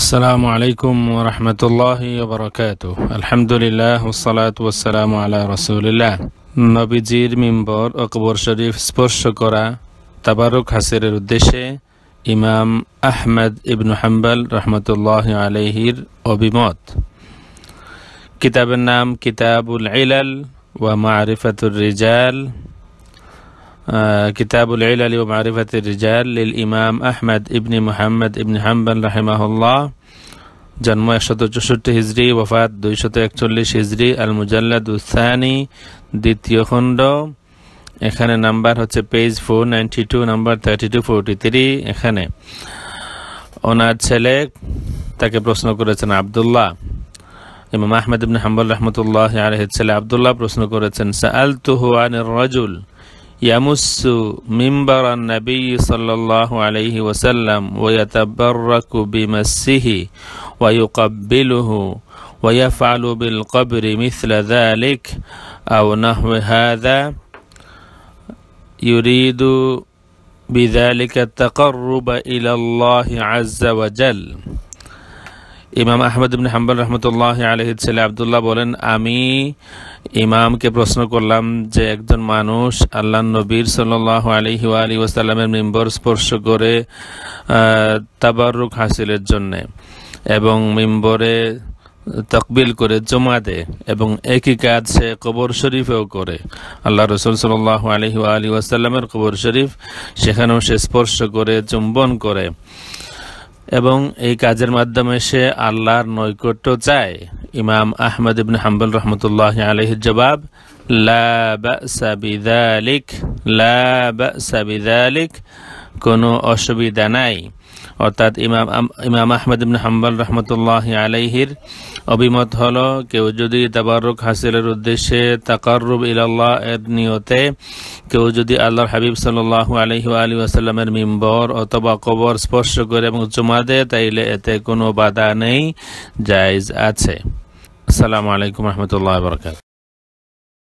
আসসালামু আলাইকুম রহমতুল্লাহি বরকাত আলহামদুলিল্লাহ ওসালাত ওসালাম আলা রসুলিল্লাহ নবীজির মিম্বর অকবর শরীফ স্পর্শ করা তাবারুক হাসিরের উদ্দেশ্যে ইমাম আহমেদ ইবনু হাম্বাল রহমতুল্লাহ আলহির অভিমত কিতাবের নাম কিতাবুল ইলাল ওয়া মারিফাতুর রিজাল كتاب العلل ومعرفة الرجال للإمام أحمد ابن محمد ابن حنبل رحمه الله জন্ম একশত চৌষট্টি হিজড়ি ওফাত দুইশত একচল্লিশ হিজড়ি আল মুজাল্লাদ উসানি দ্বিতীয় খণ্ড এখানে নাম্বার হচ্ছে page four ninety two number thirty two forty three এখানে ওনার ছেলে তাকে প্রশ্ন করেছেন আবদুল্লাহ ইমাম আহমেদ ইবনে হাম্বল রহমতুল্লাহ আলহের ছেলে আবদুল্লাহ প্রশ্ন করেছেন সাল তুহান রাজুল يمس منبر النبي صلى الله عليه وسلم ويتبرك بمسه ويقبله ويفعل بالقبر مثل ذلك أو نحو هذا يريد بذلك التقرب إلى الله عز وجل ইমাম আহমদ ইবিন হাম্বাল রহমতুল্লাহ আলহিদ ছেলে আবদুল্লাহ বলেন আমি ইমামকে প্রশ্ন করলাম যে একজন মানুষ আল্লাহ নবীর সাল আলহি আলী ওসাল্লামের মেম্বর স্পর্শ করে তাবারুক হাসিলের জন্যে এবং মেম্বরে তকবিল করে জমা দেয় এবং একই কাজ সে কবর শরীফেও করে আল্লাহ রসুল সাল আলহি আলী ওয়াসাল্লামের কবর শরীফ সেখানেও সে স্পর্শ করে চুম্বন করে এবং এই কাজের মাধ্যমে সে আল্লাহর নৈকট্য চায় ইমাম আহমদ ইবিন হাম্বুল রহমতুল্লাহ আলহির জবাব লাবিদালিক লাবিদালিক কোনো অসুবিধা নাই অর্থাৎ ইমাম ইমাম আহমদ ইবন হাম্বাল রহমতুল্লাহ আলাইহির অভিমত হল কেউ যদি তাবারুক হাসিলের উদ্দেশ্যে তাকারুব ইলাল্লাহ এর নিয়তে কেউ যদি আল্লাহর হাবিব সাল্লাহ আলহি আলী আসাল্লামের মিম্বর অথবা কবর স্পর্শ করে এবং চুমা দেয় তাইলে এতে কোনো বাধা নেই জায়জ আছে আসসালামু আলাইকুম রহমতুল্লাহ বরকাত